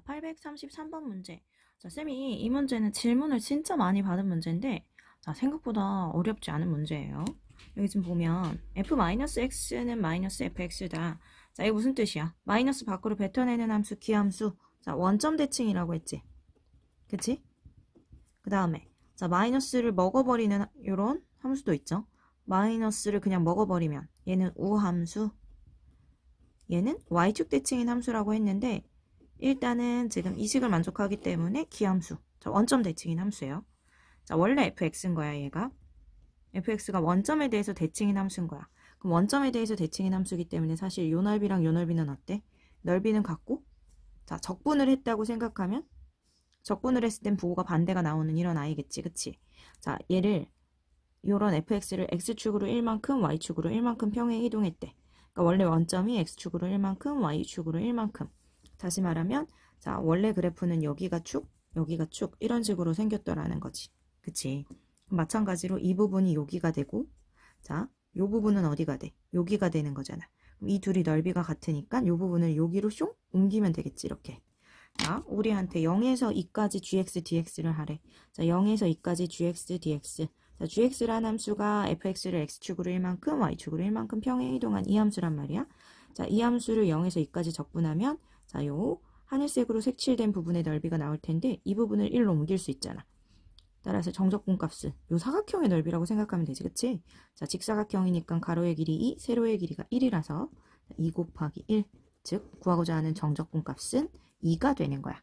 833번 아, 문제. 자, 쌤이 이 문제는 질문을 진짜 많이 받은 문제인데, 자, 생각보다 어렵지 않은 문제예요. 여기 지금 보면, f-x는 마이너스 fx다. 자, 이게 무슨 뜻이야? 마이너스 밖으로 뱉어내는 함수, 기함수. 자, 원점 대칭이라고 했지. 그치? 그 다음에, 자, 마이너스를 먹어버리는, 이런 함수도 있죠. 마이너스를 그냥 먹어버리면, 얘는 우함수. 얘는 y축 대칭인 함수라고 했는데, 일단은 지금 이식을 만족하기 때문에 기함수 자, 원점 대칭인 함수예요. 자, 원래 fx인 거야, 얘가. fx가 원점에 대해서 대칭인 함수인 거야. 그럼 원점에 대해서 대칭인 함수이기 때문에 사실 요 넓이랑 요 넓이는 어때? 넓이는 같고 자, 적분을 했다고 생각하면 적분을 했을 땐 부호가 반대가 나오는 이런 아이겠지, 그치? 자, 얘를 요런 fx를 x축으로 1만큼, y축으로 1만큼 평행 이동했대. 그러니까 원래 원점이 x축으로 1만큼, y축으로 1만큼. 다시 말하면 자 원래 그래프는 여기가 축 여기가 축 이런 식으로 생겼더라는 거지 그치 마찬가지로 이 부분이 여기가 되고 자요 부분은 어디가 돼 여기가 되는 거잖아 이 둘이 넓이가 같으니까 요 부분을 여기로 숑 옮기면 되겠지 이렇게 자, 우리한테 0에서 2까지 gx, dx를 하래. 자, 0에서 2까지 gx, dx. 자, g x 라는 함수가 fx를 x축으로 1만큼, y축으로 1만큼 평행 이동한 이 함수란 말이야. 자, 이 함수를 0에서 2까지 적분하면 자, 요 하늘색으로 색칠된 부분의 넓이가 나올 텐데 이 부분을 1로 옮길 수 있잖아. 따라서 정적분 값은 요 사각형의 넓이라고 생각하면 되지, 그치? 자, 직사각형이니까 가로의 길이 2, 세로의 길이가 1이라서 2 곱하기 1, 즉 구하고자 하는 정적분 값은 2가 되는 거야.